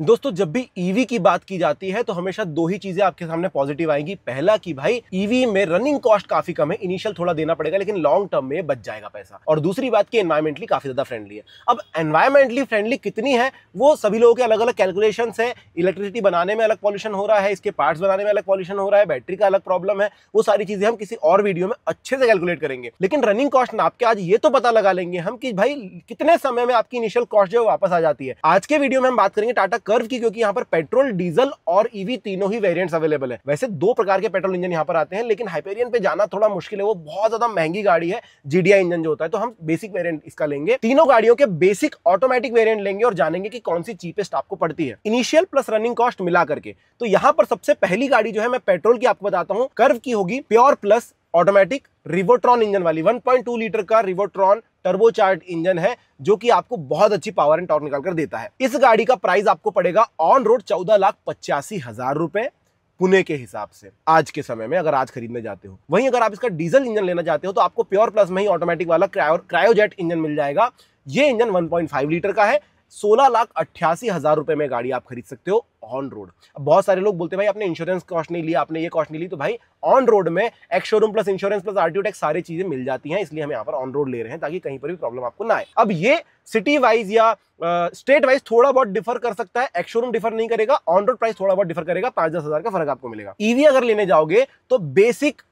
दोस्तों जब भी ईवी e की बात की जाती है तो हमेशा दो ही चीजें आपके सामने पॉजिटिव आएंगी पहला कि भाई ईवी e में रनिंग कॉस्ट काफी कम है इनिशियल थोड़ा देना पड़ेगा लेकिन लॉन्ग टर्म में बच जाएगा पैसा और दूसरी बात की एनवायरमेंटली काफी ज्यादा फ्रेंडली है अब एनवायरमेंटली फ्रेंडली कितनी है वो सभी लोगों के अलग अलग कैलकुलेशन है इलेक्ट्रिसिटी बनाने में अलग पॉल्यूशन हो रहा है इसके पार्ट बनाने में अलग पॉल्यूशन हो रहा है बैटरी का अलग प्रॉब्लम है वो सारी चीजें हम किसी और वीडियो में अच्छे से कैलकुलेट करेंगे लेकिन रनिंग कॉस्ट नाप के आज ये तो पता लगा लेंगे हम कि भाई कितने समय में आपकी इनिशियल कॉस्ट जो है वापस आ जाती है आज के वीडियो में हम बात करेंगे टाटा कर्व की क्योंकि यहाँ पर पेट्रोल डीजल और ईवी e तीनों ही वेरियंट्स अवेलेबल है वैसे दो प्रकार के पेट्रोल इंजन यहाँ पर आते हैं लेकिन हाइपेरियन पे जाना थोड़ा मुश्किल है वो बहुत ज्यादा महंगी गाड़ी है जीडीआई इंजन जो होता है तो हम बेसिक वेरियंट इसका लेंगे तीनों गाड़ियों के बेसिक ऑटोमेटिक वेरियंट लेंगे और जानेंगे की कौन सी चीपेस्ट आपको पड़ती है इनिशियल प्लस रनिंग कॉस्ट मिला करके तो यहाँ पर सबसे पहली गाड़ी जो है मैं पेट्रोल की आपको बताता हूँ कर्व की होगी pure plus automatic Revotron engine वाली 1.2 लीटर का रिवोट्रॉन टर्बोचार्ट इंजन है जो कि आपको बहुत अच्छी पावर एंड टॉर्क निकाल कर देता है इस गाड़ी का प्राइस आपको पड़ेगा ऑन रोड चौदह लाख पचासी हजार रुपए पुणे के हिसाब से आज के समय में अगर आज खरीदने जाते हो वहीं अगर आप इसका डीजल इंजन लेना चाहते हो तो आपको प्योर प्लस में ही ऑटोमेटिक वाला क्रायो क्रायोजेट इंजन मिल जाएगा ये इंजन 1.5 लीटर का है सोलह लाख अट्ठासी हज़ार रुपए में गाड़ी आप खरीद सकते हो ऑन रोड अब बहुत सारे लोग बोलते हैं भाई आपने इंश्योरेंस कॉस्ट नहीं लिया आपने ये कॉस्ट नहीं ली तो भाई ऑन रोड में ex showroom plus insurance plus RTO tax सारी चीज़ें मिल जाती हैं इसलिए हम यहाँ पर ऑन रोड ले रहे हैं ताकि कहीं पर भी प्रॉब्लम आपको ना आए अब ये सिटी वाइज या स्टेट वाइज थोड़ा बहुत डिफर कर सकता है एक्स शोरूम डिफर नहीं करेगा ऑन रोड प्राइस थोड़ा बहुत डिफर करेगा पांच दस हज़ार का फर्क आपको मिलेगा ईवी e अगर लेने जाओगे तो बेसिक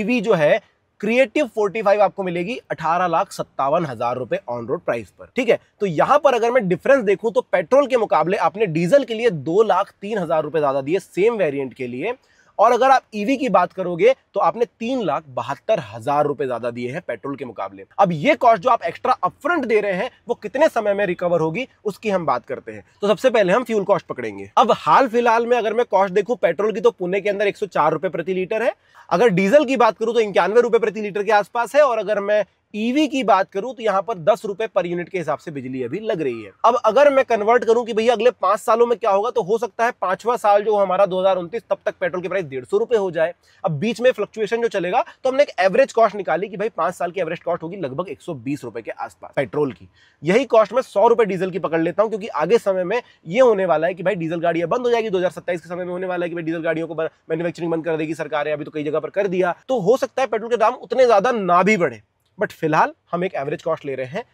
ईवी e जो है क्रिएटिव 45 आपको मिलेगी अठारह लाख सत्तावन हजार रुपए ऑन रोड प्राइस पर ठीक है तो यहां पर अगर मैं डिफरेंस देखूं तो पेट्रोल के मुकाबले आपने डीजल के लिए दो लाख तीन हजार रुपए ज्यादा दिए सेम वेरियंट के लिए और अगर आप ईवी e की बात करोगे तो आपने तीन लाख बहत्तर हजार रुपए ज्यादा दिए हैं पेट्रोल के मुकाबले अब ये कॉस्ट जो आप एक्स्ट्रा अपफ्रंट दे रहे हैं वो कितने समय में रिकवर होगी उसकी हम बात करते हैं तो सबसे पहले हम फ्यूल कॉस्ट पकड़ेंगे अब हाल फिलहाल में अगर मैं कॉस्ट देखूं पेट्रोल की तो पुणे के अंदर एक रुपए प्रति लीटर है अगर डीजल की बात करूं तो इक्यानवे रुपए प्रति लीटर के आसपास है और अगर मैं ईवी e की बात करूं तो यहां पर दस रुपए पर यूनिट के हिसाब से बिजली अभी लग रही है अब अगर मैं कन्वर्ट करूं कि भैया अगले पांच सालों में क्या होगा तो हो सकता है पांचवा साल जो हमारा दो तब तक पेट्रोल की प्राइस डेढ़ सौ रुपए हो जाए अब बीच में फ्लक्चुएशन जो चलेगा तो हमने एक एवरेज कॉस्ट निकाली कि भाई पांच साल की एवरेज कॉस्ट होगी लगभग एक रुपए के आसपास पेट्रोल की यही कॉस्ट में सौ रुपए डीजल की पकड़ लेता हूं क्योंकि आगे समय में ये होने वाला है कि भाई डीजल गाड़ियां बंद हो जाएगी दो के समय में होने वाला है कि भाई डीजल गाड़ियों को मैन्युफैक्चरिंग बंद कर देगी सरकार अभी तो कई जगह पर कर दिया तो हो सकता है पेट्रोल के दाम उतने ज्यादा ना भी बढ़े बट फिलहाल हम एक एवरेज कॉस्ट ले रहे हैं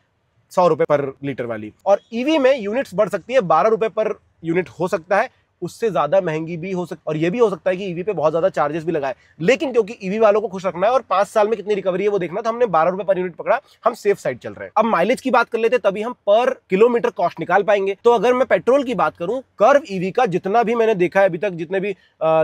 सौ रुपए पर लीटर वाली और ईवी e में यूनिट्स बढ़ सकती है बारह रुपए पर यूनिट हो सकता है उससे ज़्यादा महंगी भी हो सकती और ये भी हो सकता है कि ईवी e पे बहुत ज़्यादा चार्जेस भी लगाए लेकिन क्योंकि ईवी e वालों को खुश रखना है और पांच साल में कितनी रिकवरी है वो देखना तो हमने बारह रुपए पर यूनिट पकड़ा हम सेफ साइड चल रहे हैं अब माइलेज की बात कर लेते तभी हम पर किलोमीटर कॉस्ट निकाल पाएंगे तो अगर मैं पेट्रोल की बात करूं कर्व ईवी e का जितना भी मैंने देखा है अभी तक जितने भी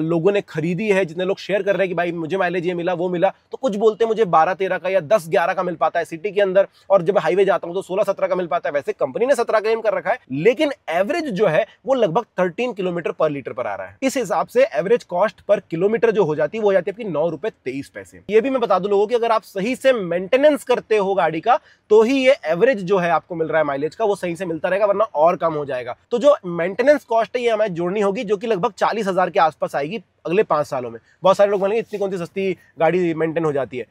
लोगों ने खरीदी है जितने लोग शेयर कर रहे हैं कि भाई मुझे माइलेज ये मिला वो मिला तो कुछ बोलते मुझे बारह तेरह का या दस ग्यारह का मिल पाता है सिटी के अंदर और जब हाईवे जाता हूं तो सोलह सत्रह का मिल पाता है वैसे कंपनी ने सत्रह क्लेम कर रखा है लेकिन एवरेज जो है वो लगभग thirteen kilometre kilometre per litre पर आ रहा है इस हिसाब से एवरेज कॉस्ट पर किलोमीटर जो हो जाती है वो जाती है आपकी नौ रुपए तेईस पैसे ये भी मैं बता दू लोगों की अगर आप सही से मेंटेनेंस करते हो गाड़ी का तो ही ये एवरेज जो है आपको मिल रहा है माइलेज का वो सही से मिलता रहेगा वरना और कम हो जाएगा तो जो मेंटेनेंस कॉस्ट है ये हमें जोड़नी होगी जो कि लगभग चालीस के आसपास आएगी अगले पांच सालों में बहुत सारे लोग बोलेंगे इतनी कौन सी सस्ती गाड़ी मेंटेन हो जाती है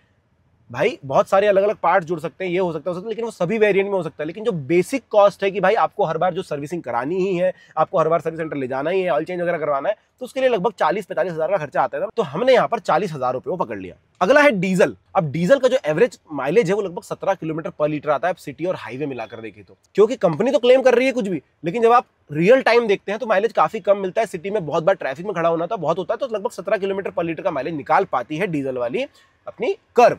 भाई बहुत सारे अलग अलग पार्ट जुड़ सकते हैं ये हो सकता है लेकिन वो सभी वेरिएंट में हो सकता है लेकिन जो बेसिक कॉस्ट है कि भाई आपको हर बार जो सर्विसिंग करानी ही है आपको हर बार सर्विस सेंटर ले जाना ही है ऑयल चेंज वगैरह करवाना है तो उसके लिए लगभग चालीस पैंतालीस हज़ार का खर्चा आता है तो हमने यहाँ पर चालीस हज़ार रुपये पकड़ लिया अगला है डीजल अब डीजल का जो एवरेज माइलेज है वो लगभग सत्रह किलोमीटर पर लीटर आता है आप सिटी और हाईवे मिलाकर देखे तो क्योंकि कंपनी तो क्लेम कर रही है कुछ भी लेकिन जब आप रियल टाइम देखते हैं तो माइलेज काफी कम मिलता है सिटी में बहुत बार ट्रैफिक में खड़ा होना था तो बहुत होता है तो लगभग सत्रह किलोमीटर पर लीटर का माइलेज निकाल पाती है डीजल वाली अपनी कर्व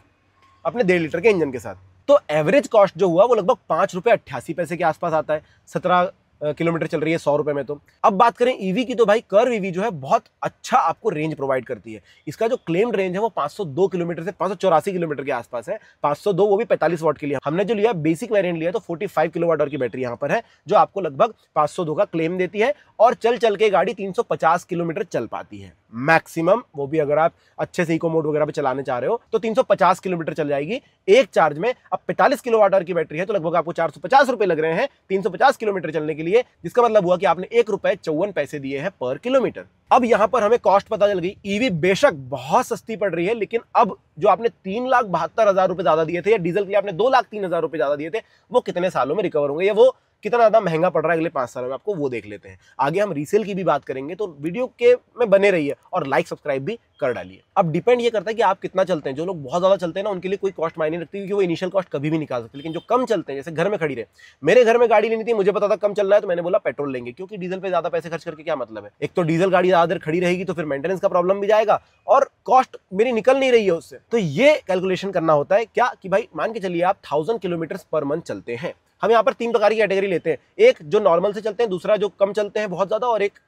अपने डेढ़ लीटर के इंजन के साथ तो एवरेज कॉस्ट जो हुआ वो लगभग पाँच रुपये अट्ठासी पैसे के आसपास आता है सत्रह किलोमीटर चल रही है सौ रुपये में तो अब बात करें ईवी e की तो भाई कर्व ईवी e जो है बहुत अच्छा आपको रेंज प्रोवाइड करती है इसका जो क्लेम्ड रेंज है वो 502 किलोमीटर से पाँच किलोमीटर के आसपास है 502 वो भी 45 वाट के लिए हमने जो लिया बेसिक वेरिएंट लिया तो 45 किलोवाट आवर की बैटरी यहाँ पर है जो आपको लगभग पाँच का क्लेम देती है और चल चल के गाड़ी तीन किलोमीटर चल पाती है मैक्सिमम वो भी अगर आप अच्छे से इको मोड वगैरह पे चलाने चाह रहे हो तो 350 किलोमीटर चल जाएगी एक चार्ज में अब 45 किलोवाट आवर की बैटरी है तो लगभग आपको चार सौ लग रहे हैं 350 किलोमीटर चलने के लिए जिसका मतलब हुआ कि आपने एक रुपए चौवन पैसे दिए हैं पर किलोमीटर अब यहां पर हमें कॉस्ट पता चल गई ईवी e बेशक बहुत सस्ती पड़ रही है लेकिन अब जो आपने तीन लाख बहत्तर हजार रुपए ज्यादा दिए थे या डीजल के लिए आपने दो लाख तीन हजार रुपए ज्यादा दिए थे वो कितने सालों में रिकवर होंगे या वो कितना ज़्यादा महंगा पड़ रहा है अगले पाँच सालों में आपको वो देख लेते हैं आगे हम रीसेल की भी बात करेंगे तो वीडियो के में बने रहिए और लाइक सब्सक्राइब भी कर डालिए अब डिपेंड ये करता है कि आप कितना चलते हैं जो लोग बहुत ज़्यादा चलते हैं ना उनके लिए कोई कॉस्ट मायने रखती क्योंकि वो इनिशियल कॉस्ट कभी भी निकाल सकते लेकिन जो कम चलते हैं जैसे घर में खड़ी रहे मेरे घर में गाड़ी लेनी थी मुझे पता था कम चल रहा है तो मैंने बोला पेट्रोल लेंगे क्योंकि डीजल पर ज़्यादा पैसे खर्च करके क्या मतलब है एक तो डीजल गाड़ी ज़्यादा देर खड़ी रहेगी तो फिर मेंटेनेंस का प्रॉब्लम भी जाएगा और कॉस्ट मेरी निकल नहीं रही है उससे तो ये कैलकुलेशन करना होता है क्या कि भाई मान के चलिए आप थाउजेंड किलोमीटर पर मंथ चलते हैं हम यहाँ पर तीन प्रकार की कैटेगरी लेते हैं एक जो नॉर्मल से चलते हैं दूसरा जो कम चलते हैं बहुत ज़्यादा और एक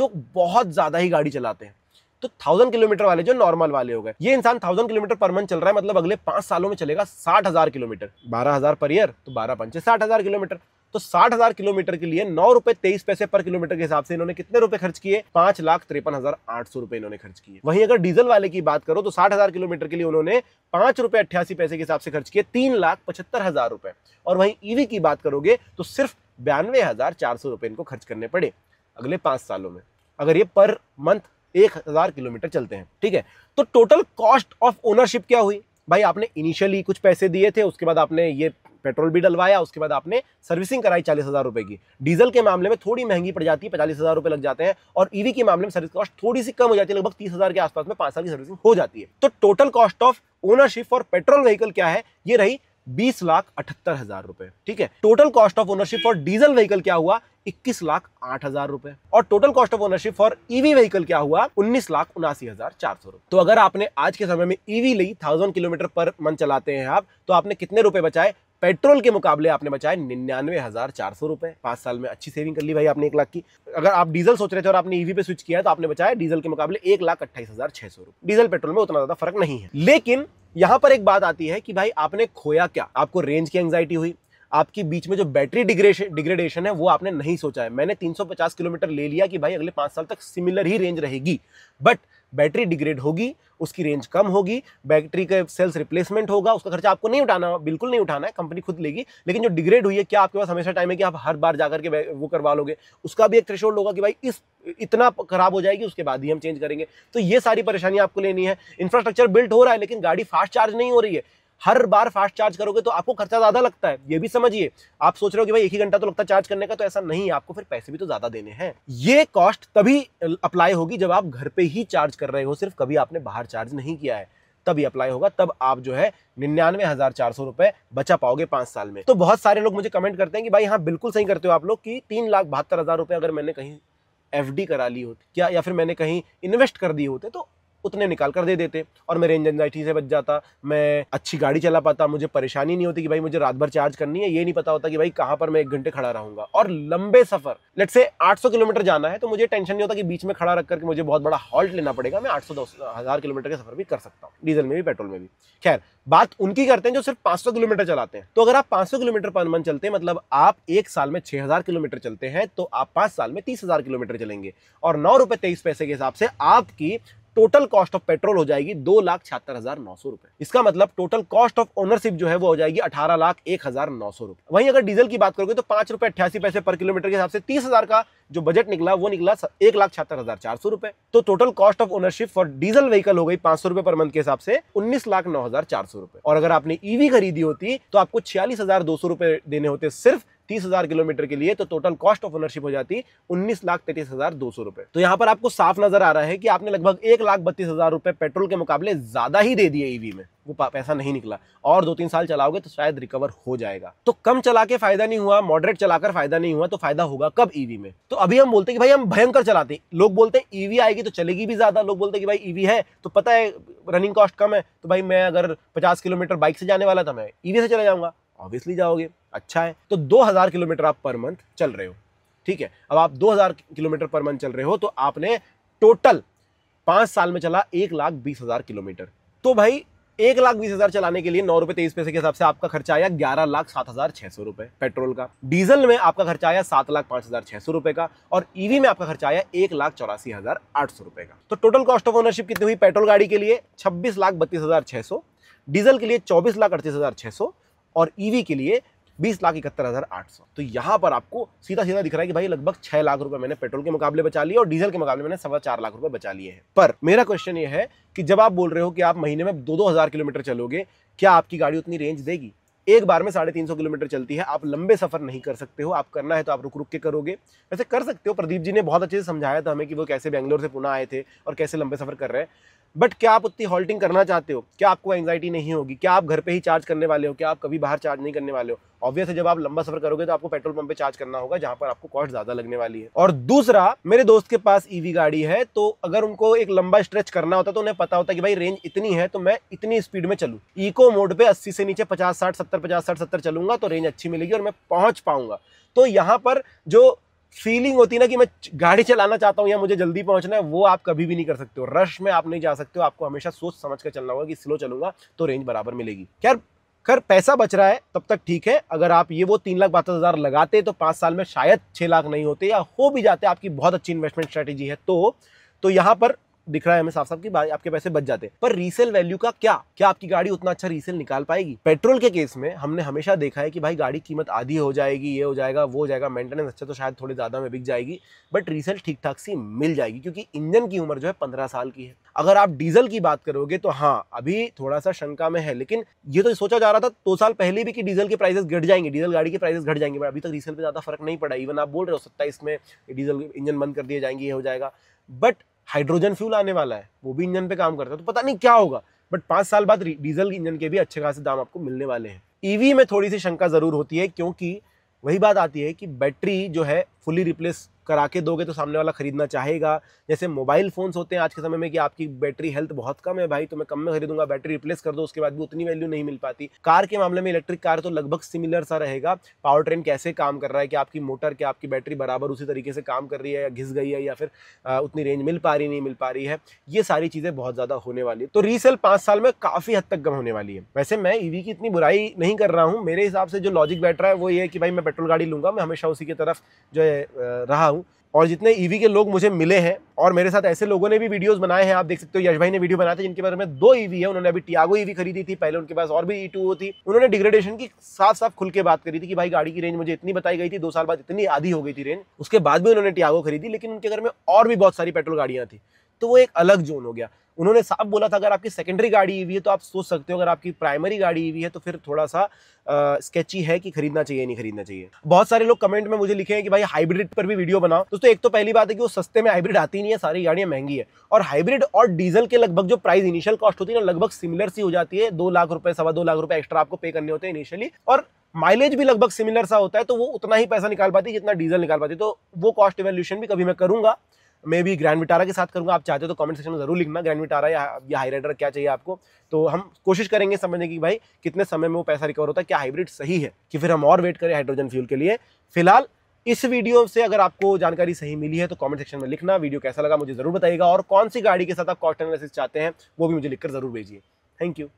जो बहुत ज़्यादा ही गाड़ी चलाते हैं तो थाउजेंड किलोमीटर वाले जो नॉर्मल वाले हो गए ये इंसान थाउजेंड किलोमीटर पर मंथ चल रहा है मतलब अगले पांच सालों में चलेगा साठ हजार किलोमीटर बारह हजार पर ईयर तो बारह पंचे साठ हजार किलोमीटर तो साठ हजार किलोमीटर के लिए नौ रुपए तेईस पैसे पर किलोमीटर के हिसाब से इन्होंने कितने रुपए खर्च किए पांच लाख तिरपन हजार आठ सौ रुपए इन्होंने खर्च किए वहीं अगर डीजल वाले की बात करो तो साठ हजार किलोमीटर के लिए उन्होंने पांच रुपए अट्ठासी पैसे के हिसाब से खर्च किए तीन लाख पचहत्तर हजार रुपए और वहीं ईवी की बात करोगे तो सिर्फ बयानवे हजार चार सौ रुपए इनको खर्च करने पड़े अगले पांच सालों में अगर ये पर मंथ एक हजार किलोमीटर चलते हैं ठीक है तो टोटल कॉस्ट ऑफ ओनरशिप क्या हुई भाई आपने इनिशियली कुछ पैसे दिए थे उसके बाद आपने ये पेट्रोल भी डलवाया उसके बाद आपने सर्विसिंग कराई चालीस हज़ार रुपए की डीजल के मामले में थोड़ी महंगी पड़ जाती है पचालीस हज़ार रुपए लग जाते हैं और ईवी के मामले में सर्विस कॉस्ट थोड़ी सी कम हो जाती है लगभग तीस हज़ार के आसपास में पांच साल की सर्विसिंग हो जाती है तो total cost of ownership for petrol vehicle क्या है ये रही बीस लाख अठहत्तर हजार रुपए ठीक है total cost of ownership for diesel vehicle क्या हुआ इक्कीस लाख आठ हजार रुपए और total cost of ownership for EV vehicle क्या हुआ उन्नीस लाख उनासी हजार चार सौ रुपए तो अगर आपने आज के समय में ईवी e ली थाउजेंड किलोमीटर पर मंथ चलाते हैं आप तो आपने कितने रुपए बचाए पेट्रोल के मुकाबले आपने बचाए निन्यानवे हज़ार चार सौ रुपए पांच साल में अच्छी सेविंग कर ली भाई आपने एक लाख की अगर आप डीजल सोच रहे थे और आपने ईवी पे स्विच किया है तो आपने बचाया डीजल के मुकाबले एक लाख अट्ठाईस हज़ार छह सौ रुपए डीजल पेट्रोल में उतना ज़्यादा फर्क नहीं है लेकिन यहाँ पर एक बात आती है कि भाई आपने खोया क्या आपको रेंज की एंगजाइटी हुई आपकी बीच में जो बैटरी डिग्रेडेशन है वो आपने नहीं सोचा है मैंने 350 किलोमीटर ले लिया कि भाई अगले पांच साल तक सिमिलर ही रेंज रहेगी बट बैटरी डिग्रेड होगी उसकी रेंज कम होगी बैटरी का सेल्स रिप्लेसमेंट होगा उसका खर्चा आपको नहीं उठाना बिल्कुल नहीं उठाना है कंपनी खुद लेगी लेकिन जो डिग्रेड हुई है क्या आपके पास हमेशा टाइम है कि आप हर बार जाकर के वो करवा लोगे उसका भी एक थ्रेशोल्ड होगा कि भाई इस इतना खराब हो जाएगी उसके बाद ही हम चेंज करेंगे तो ये सारी परेशानी आपको लेनी है इंफ्रास्ट्रक्चर बिल्ट हो रहा है लेकिन गाड़ी फास्ट चार्ज नहीं हो रही है हर बार फास्ट चार्ज करोगे तो आपको खर्चा ज़्यादा लगता है ये भी समझिए आप सोच रहे हो कि भाई एक ही घंटा तो लगता है चार्ज करने का तो ऐसा नहीं है आपको फिर पैसे भी तो ज़्यादा देने हैं ये कॉस्ट तभी अप्लाई होगी जब आप घर पे ही चार्ज कर रहे हो सिर्फ कभी आपने बाहर चार्ज नहीं किया है तभी अप्लाई होगा तब आप जो है निन्यानवे हजार चार सौ रुपए बचा पाओगे पांच साल में तो बहुत सारे लोग मुझे कमेंट करते हैं कि भाई हाँ बिल्कुल सही करते हो आप लोग कि तीन लाख बहत्तर हजार रुपए अगर मैंने कहीं एफ करा ली होती क्या या फिर मैंने कहीं इन्वेस्ट कर दी होते तो उतने निकाल कर दे देते और मैं रेंज एनजाइटी से बच जाता मैं अच्छी गाड़ी चला पाता मुझे परेशानी नहीं होती कि भाई मुझे रात भर चार्ज करनी है ये नहीं पता होता कि भाई कहाँ पर मैं एक घंटे खड़ा रहूंगा और लंबे सफर लेट से आठ किलोमीटर जाना है तो मुझे टेंशन नहीं होता कि बीच में खड़ा रख करके मुझे बहुत बड़ा हॉल्ट लेना पड़ेगा मैं आठ सौ हज़ार किलोमीटर का सफर भी कर सकता हूँ डीजल में भी पेट्रोल में भी खैर बात उनकी करते हैं जो सिर्फ 500 किलोमीटर चलाते हैं तो अगर आप 500 किलोमीटर पर मंथ चलते हैं मतलब आप एक साल में 6000 किलोमीटर चलते हैं तो आप पाँच साल में 30000 किलोमीटर चलेंगे और नौ रुपये तेईस पैसे के हिसाब से आपकी टोटल कॉस्ट ऑफ पेट्रोल हो जाएगी दो लाख छिहत्तर हजार नौ सौ रुपए इसका मतलब टोटल कॉस्ट ऑफ ओनरशिप जो है वो हो जाएगी अठारह लाख एक हजार नौ सौ रुपए वहीं अगर डीजल की बात करोगे तो पांच रुपए अट्ठासी पैसे पर किलोमीटर के हिसाब से तीस हजार का जो बजट निकला वो निकला एक लाख छिहत्तर हजार चार सौ रुपए तो total cost of ownership for diesel vehicle हो गई पांच सौ रुपए पर मंथ के हिसाब से उन्नीस लाख नौ हजार चार सौ रुपए और अगर आपने ईवी e खरीदी होती तो आपको छियालीस हजार दो सौ रुपए देने होते सिर्फ तीस हजार किलोमीटर के लिए तो टोटल कॉस्ट ऑफ ओनरशिप हो जाती उन्नीस लाख तैतीस हजार दो सौ रुपए तो यहाँ पर आपको साफ नजर आ रहा है कि आपने लगभग एक लाख बत्तीस हजार रुपए पेट्रोल के मुकाबले ज्यादा ही दे दिए ईवी में वो पैसा नहीं निकला और दो तीन साल चलाओगे तो शायद रिकवर हो जाएगा तो कम चला के फायदा नहीं हुआ मॉडरेट चलाकर फायदा नहीं हुआ तो फायदा होगा कब ईवी में तो अभी हम बोलते हैं कि भाई हम भयंकर चलाते लोग बोलते हैं ईवी आएगी तो चलेगी भी ज्यादा लोग बोलते हैं कि भाई ईवी है तो पता है रनिंग कॉस्ट कम है तो भाई मैं अगर पचास किलोमीटर बाइक से जाने वाला था मैं ईवी से चला जाऊंगा ऑब्वियसली जाओगे अच्छा है तो 2000 किलोमीटर आप पर मंथ चल रहे हो ठीक है अब आप 2000 किलोमीटर पर मंथ चल रहे हो तो आपने टोटल पाँच साल में चला एक लाख बीस हज़ार किलोमीटर तो भाई एक लाख बीस हज़ार चलाने के लिए नौ रुपये तेईस पैसे के हिसाब से आपका खर्चा आया ग्यारह लाख सात हज़ार छः सौ रुपये पेट्रोल का डीजल में आपका खर्चा आया सात लाख पाँच हज़ार छः सौ रुपये का और ईवी में आपका खर्चा आया एक लाख चौरासी हज़ार आठ सौ रुपये का तो टोटल कॉस्ट ऑफ ओनरशिप कितनी हुई पेट्रोल गाड़ी के लिए छब्बीस लाख बत्तीस हज़ार छः सौ डीजल के लिए चौबीस लाख अड़तीस हज़ार छः सौ और ईवी e के लिए बीस लाख इकहत्तर हज़ार आठ सौ तो यहाँ पर आपको सीधा सीधा दिख रहा है कि भाई लगभग छह लाख रुपए मैंने पेट्रोल के मुकाबले बचा लिए और डीजल के मुकाबले मैंने सवा चार लाख रुपए बचा लिए हैं पर मेरा क्वेश्चन ये है कि जब आप बोल रहे हो कि आप महीने में दो दो हज़ार किलोमीटर चलोगे क्या आपकी गाड़ी उतनी रेंज देगी एक बार में साढ़े तीन सौ किलोमीटर चलती है आप लंबे सफ़र नहीं कर सकते हो आप करना है तो आप रुक रुक के करोगे वैसे कर सकते हो प्रदीप जी ने बहुत अच्छे से समझाया था हमें कि वो कैसे बैंगलोर से पुणे आए थे और कैसे लंबे सफ़र कर रहे हैं बट क्या आप उतनी हॉल्टिंग करना चाहते हो क्या आपको एंगजाइटी नहीं होगी क्या आप घर पे ही चार्ज करने वाले हो क्या आप कभी बाहर चार्ज नहीं करने वाले हो ऑब्वियस है जब आप लंबा सफर करोगे तो आपको पेट्रोल पंप पे चार्ज करना होगा जहां पर आपको कॉस्ट ज्यादा लगने वाली है और दूसरा मेरे दोस्त के पास ईवी e गाड़ी है तो अगर उनको एक लंबा स्ट्रेच करना होता तो उन्हें पता होता कि भाई रेंज इतनी है तो मैं इतनी स्पीड में चलू इको मोड पे अस्सी से नीचे पचास साठ सत्तर पचास साठ सत्तर चलूंगा तो रेंज अच्छी मिलेगी और मैं पहुंच पाऊंगा तो यहाँ पर जो फीलिंग होती है ना कि मैं गाड़ी चलाना चाहता हूँ या मुझे जल्दी पहुंचना है वो आप कभी भी नहीं कर सकते हो रश में आप नहीं जा सकते हो आपको हमेशा सोच समझ कर चलना होगा कि स्लो चलूंगा तो रेंज बराबर मिलेगी खैर खैर पैसा बच रहा है तब तक ठीक है अगर आप ये वो तीन लाख बहत्तर हज़ार लगाते तो पांच साल में शायद छह लाख नहीं होते या हो भी जाते आपकी बहुत अच्छी इन्वेस्टमेंट स्ट्रेटेजी है तो, तो यहाँ पर दिख रहा है हमें साफ साफ कि आपके पैसे बच जाते हैं पर रीसेल वैल्यू का क्या क्या आपकी गाड़ी उतना अच्छा रीसेल निकाल पाएगी पेट्रोल के केस में हमने हमेशा देखा है कि भाई गाड़ी कीमत आधी हो जाएगी ये हो जाएगा वो हो जाएगा मेंटेनेंस अच्छा तो शायद थोड़ी ज़्यादा में बिक जाएगी बट रीसेल ठीक ठाक सी मिल जाएगी क्योंकि इंजन की उम्र जो है पंद्रह साल की है अगर आप डीजल की बात करोगे तो हाँ अभी थोड़ा सा शंका में है लेकिन ये तो सोचा जा रहा था दो साल पहले भी कि डीजल के प्राइसेस घट जाएंगे डीजल गाड़ी के प्राइसेस घट जाएंगे बट अभी तक रीसेल पे ज़्यादा फर्क नहीं पड़ा इवन आप बोल रहे हो सत्ताईस में डीजल इंजन बंद कर दिए जाएंगे ये हो जाएगा बट हाइड्रोजन फ्यूल आने वाला है वो भी इंजन पे काम करता है तो पता नहीं क्या होगा बट पांच साल बाद डीजल इंजन के भी अच्छे खासे दाम आपको मिलने वाले हैं ईवी e में थोड़ी सी शंका ज़रूर होती है क्योंकि वही बात आती है कि बैटरी जो है फुली रिप्लेस करा के दोगे तो सामने वाला खरीदना चाहेगा जैसे मोबाइल फ़ोन्स होते हैं आज के समय में कि आपकी बैटरी हेल्थ बहुत कम है भाई तो मैं कम में खरीदूंगा बैटरी रिप्लेस कर दो उसके बाद भी उतनी वैल्यू नहीं मिल पाती कार के मामले में इलेक्ट्रिक कार तो लगभग सिमिलर सा रहेगा पावर ट्रेन कैसे काम कर रहा है कि आपकी मोटर क्या आपकी बैटरी बराबर उसी तरीके से काम कर रही है या घिस गई है या फिर उतनी रेंज मिल पा रही नहीं मिल पा रही है ये सारी चीज़ें बहुत ज़्यादा होने वाली है तो रीसेल पाँच साल में काफ़ी हद तक कम होने वाली है वैसे मैं ई की इतनी बुराई नहीं कर रहा हूँ मेरे हिसाब से जो लॉजिक बैठ रहा है वो ये है कि भाई मैं पेट्रोल गाड़ी लूँगा मैं हमेशा उसी की तरफ जो है रहा हूँ और जितने ईवी e के लोग मुझे मिले हैं और मेरे साथ ऐसे लोगों ने भी वीडियोस बनाए हैं आप देख सकते हो यश भाई ने वीडियो बनाया था जिनके बारे में दो ईवी e है उन्होंने अभी टियागो ईवी e खरीदी थी पहले उनके पास और भी ई टू थी उन्होंने डिग्रेडेशन की साफ साफ खुल के बात करी थी कि भाई गाड़ी की रेंज मुझे इतनी बताई गई थी दो साल बाद इतनी आधी हो गई थी रेंज उसके बाद भी उन्होंने टियागो खरीदी लेकिन उनके घर में और भी बहुत सारी पेट्रोल गाड़ियाँ थी तो वो एक अलग जोन हो गया उन्होंने साफ बोला था अगर आपकी सेकेंडरी गाड़ी ईवी है तो आप सोच सकते हो अगर आपकी प्राइमरी गाड़ी ईवी है तो फिर थोड़ा सा स्केची है कि खरीदना चाहिए नहीं खरीदना चाहिए बहुत सारे लोग कमेंट में मुझे लिखे हैं कि भाई हाइब्रिड पर भी वीडियो बनाओ दोस्तों एक तो पहली बात है कि वो सस्ते में हाइब्रिड आती नहीं है सारी गाड़ियाँ महंगी है और हाइब्रिड और डीजल के लगभग जो प्राइस इनिशियल कॉस्ट होती है ना लगभग सिमिलर सी हो जाती है दो लाख रुपए सवा दो लाख रुपए एक्स्ट्रा आपको पे करने होते हैं इनिशियली और माइलेज भी लगभग सिमिलर सा होता है तो वो उतना ही पैसा निकाल पाती है जितना डीजल निकाल पाती है तो वो कॉस्ट इवेल्यूशन भी कभी मैं करूंगा मैं भी ग्रैंड विटारा के साथ करूँगा आप चाहते हो तो कमेंट सेक्शन में ज़रूर लिखना ग्रैंड विटारा या, या हाई राइडर क्या चाहिए आपको तो हम कोशिश करेंगे समझने की भाई कितने समय में वो पैसा रिकवर होता है क्या हाइब्रिड सही है कि फिर हम और वेट करें हाइड्रोजन फ्यूल के लिए फिलहाल इस वीडियो से अगर आपको जानकारी सही मिली है तो कमेंट सेक्शन में लिखना वीडियो कैसा लगा मुझे ज़रूर बताइएगा और कौन सी गाड़ी के साथ आप कॉस्ट एनालिसिस चाहते हैं वो भी मुझे लिखकर ज़रूर भेजिए थैंक यू